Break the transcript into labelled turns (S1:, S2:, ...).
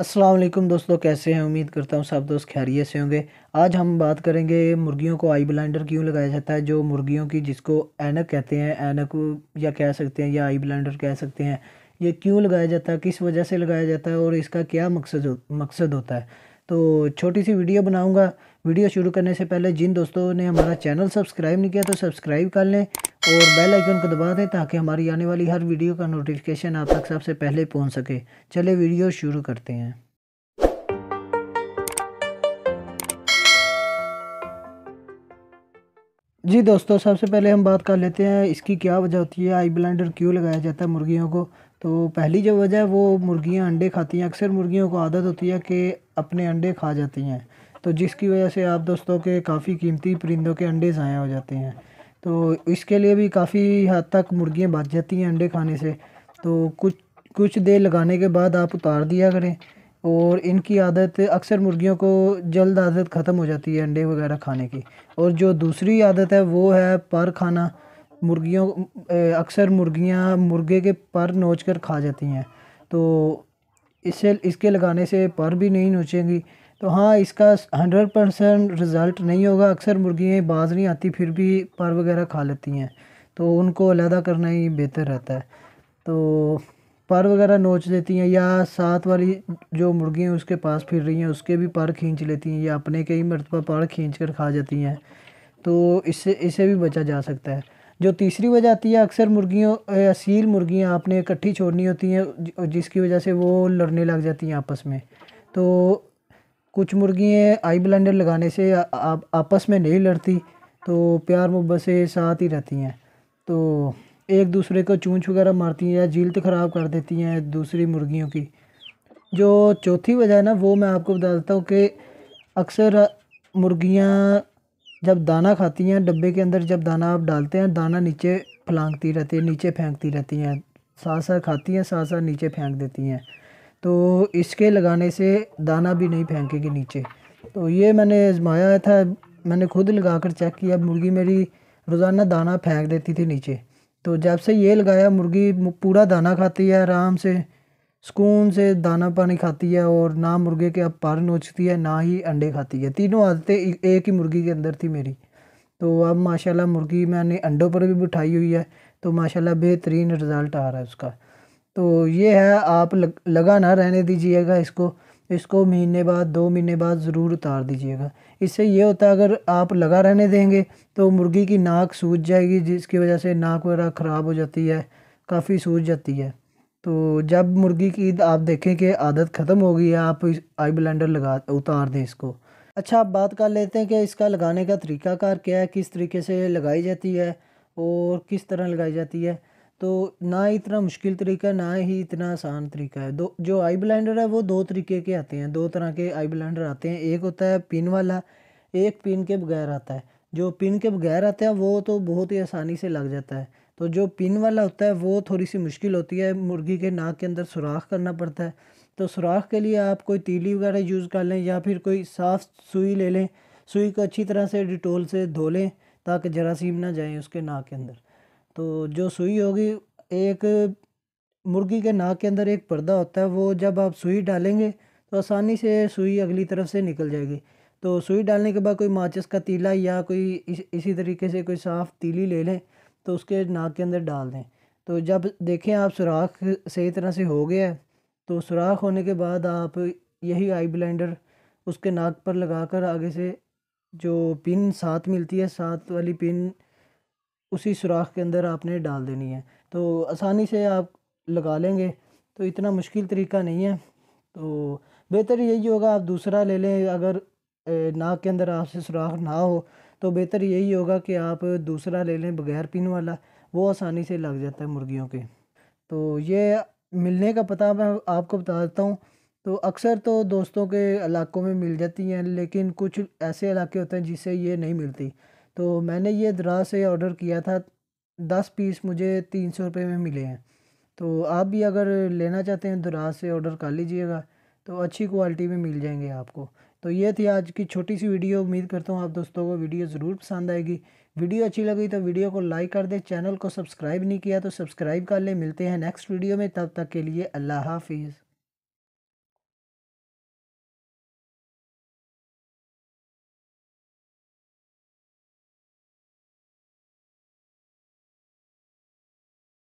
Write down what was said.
S1: असलम दोस्तों कैसे हैं उम्मीद करता हूँ सब दोस्त खैरियत से होंगे आज हम बात करेंगे मुर्गियों को आई ब्लाइंडर क्यों लगाया जाता है जो मुर्गियों की जिसको ऐनक कहते हैं ऐनक या कह सकते हैं या आई ब्लाइंडर कह सकते हैं ये क्यों लगाया जाता है किस वजह से लगाया जाता है और इसका क्या मकसद हो, मकसद होता है तो छोटी सी वीडियो बनाऊँगा वीडियो शुरू करने से पहले जिन दोस्तों ने हमारा चैनल सब्सक्राइब नहीं किया तो सब्सक्राइब कर लें और बेल आइकन को दबा दें ताकि हमारी आने वाली हर वीडियो का नोटिफिकेशन आप तक सबसे पहले पहुंच सके चले वीडियो शुरू करते हैं जी दोस्तों सबसे पहले हम बात कर लेते हैं इसकी क्या वजह होती है आई ब्लाइंडर क्यों लगाया जाता है मुर्गियों को तो पहली जो वजह है वो मुर्गियाँ अंडे खाती हैं अक्सर मुर्गियों को आदत होती है कि अपने अंडे खा जाती हैं तो जिसकी वजह से आप दोस्तों के काफ़ी कीमती परिंदों के अंडे ज़ाया हो जाते हैं तो इसके लिए भी काफ़ी हद तक मुर्गियाँ बच जाती हैं अंडे खाने से तो कुछ कुछ देर लगाने के बाद आप उतार दिया करें और इनकी आदत अक्सर मुर्गियों को जल्द आदत ख़त्म हो जाती है अंडे वगैरह खाने की और जो दूसरी आदत है वो है पर खाना मुर्गियों अक्सर मुर्गियाँ मुर्गे के पर नोच कर खा जाती हैं तो इससे इसके लगाने से पर भी नहीं नोचेंगी तो हाँ इसका हंड्रेड परसेंट रिज़ल्ट नहीं होगा अक्सर मुर्गियाँ बाज नहीं आती फिर भी पर वगैरह खा लेती हैं तो उनको अलहदा करना ही बेहतर रहता है तो पर वगैरह नोच देती हैं या साथ वाली जो मुर्गी हैं उसके पास फिर रही हैं उसके भी पर खींच लेती हैं या अपने कई मरतबा पर खींच कर खा जाती हैं तो इससे इसे भी बचा जा सकता है जो तीसरी वजह आती है अक्सर मुर्गियों असील मुर्गियाँ आपने इकट्ठी छोड़नी होती हैं जिसकी वजह से वो लड़ने लग जाती हैं आपस में तो कुछ मुर्गियाँ आई ब्लेंडर लगाने से आ, आ, आपस में नहीं लड़ती तो प्यार मुहब्बत से साथ ही रहती हैं तो एक दूसरे को चूँच वगैरह मारती हैं या जीलत ख़राब कर देती हैं दूसरी मुर्गियों की जो चौथी वजह है ना वो मैं आपको बता देता हूँ कि अक्सर मुर्गियाँ जब दाना खाती हैं डब्बे के अंदर जब दाना आप डालते हैं दाना नीचे फलांगती रहती है नीचे फेंकती रहती हैं साथ साथ खाती हैं साथ साथ नीचे फेंक देती हैं तो इसके लगाने से दाना भी नहीं फेंकेगी नीचे तो ये मैंने आजमाया था मैंने खुद लगा कर चेक किया मुर्गी मेरी रोज़ाना दाना फेंक देती थी नीचे तो जब से ये लगाया मुर्गी पूरा दाना खाती है आराम से सुकून से दाना पानी खाती है और ना मुर्गे के अब पार नोचती है ना ही अंडे खाती है तीनों आदतें एक ही मुर्गी के अंदर थी मेरी तो अब माशाल्लाह मुर्गी मैंने अंडों पर भी बिठाई हुई है तो माशाल्लाह बेहतरीन रिज़ल्ट आ रहा है उसका तो ये है आप लग, लगा ना रहने दीजिएगा इसको इसको महीने बाद दो महीने बाद ज़रूर उतार दीजिएगा इससे ये होता है अगर आप लगा रहने देंगे तो मुर्गी की नाक सूझ जाएगी जिसकी वजह से नाक वगैरह ख़राब हो जाती है काफ़ी सूझ जाती है तो जब मुर्गी की आप देखें कि आदत ख़त्म हो गई है आप आई ब्लेंडर लगा उतार दें इसको अच्छा आप बात कर लेते हैं कि इसका लगाने का तरीकाकार क्या है किस तरीके से लगाई जाती है और किस तरह लगाई जाती है तो ना ही इतना मुश्किल तरीका ना ही इतना आसान तरीका है दो जो आई ब्लेंडर है वो दो तरीके के आते हैं दो तरह के आई ब्लेंडर आते हैं एक होता है पिन वाला एक पिन के बगैर आता है जो पिन के बगैर आता है वो तो बहुत ही आसानी से लग जाता है तो जो पिन वाला होता है वो थोड़ी सी मुश्किल होती है मुर्गी के नाक के अंदर सुराख करना पड़ता है तो सुराख के लिए आप कोई तीली वगैरह यूज़ कर लें या फिर कोई साफ़ सुई ले लें सुई को अच्छी तरह से डिटोल से धो लें ताकि जरासीम ना जाए उसके नाक के अंदर तो जो सुई होगी एक मुर्गी के नाक के अंदर एक पर्दा होता है वो जब आप सुई डालेंगे तो आसानी से सुई अगली तरफ से निकल जाएगी तो सुई डालने के बाद कोई माचिस का तीला या कोई इस, इसी तरीके से कोई साफ़ तीली ले लें तो उसके नाक के अंदर डाल दें तो जब देखें आप सुराख सही तरह से हो गया है तो सुराख होने के बाद आप यही आई ब्लेंडर उसके नाक पर लगा कर आगे से जो पिन साथ मिलती है साथ वाली पिन उसी सुराख के अंदर आपने डाल देनी है तो आसानी से आप लगा लेंगे तो इतना मुश्किल तरीका नहीं है तो बेहतर यही होगा आप दूसरा ले लें अगर नाक के अंदर आपसे सुराख ना हो तो बेहतर यही होगा कि आप दूसरा ले लें बगैर पिन वाला वो आसानी से लग जाता है मुर्गियों के तो ये मिलने का पता मैं आपको बता देता हूँ तो अक्सर तो दोस्तों के इलाकों में मिल जाती हैं लेकिन कुछ ऐसे इलाके होते हैं जिससे ये नहीं मिलती तो मैंने ये दराज से ऑर्डर किया था दस पीस मुझे तीन सौ रुपये में मिले हैं तो आप भी अगर लेना चाहते हैं दराज तो से ऑर्डर कर लीजिएगा तो अच्छी क्वालिटी में मिल जाएंगे आपको तो ये थी आज की छोटी सी वीडियो उम्मीद करता हूँ आप दोस्तों को वीडियो ज़रूर पसंद आएगी वीडियो अच्छी लगी तो वीडियो को लाइक कर दे चैनल को सब्सक्राइब नहीं किया तो सब्सक्राइब कर ले मिलते हैं नेक्स्ट वीडियो में तब तक के लिए अल्लाह हाफिज़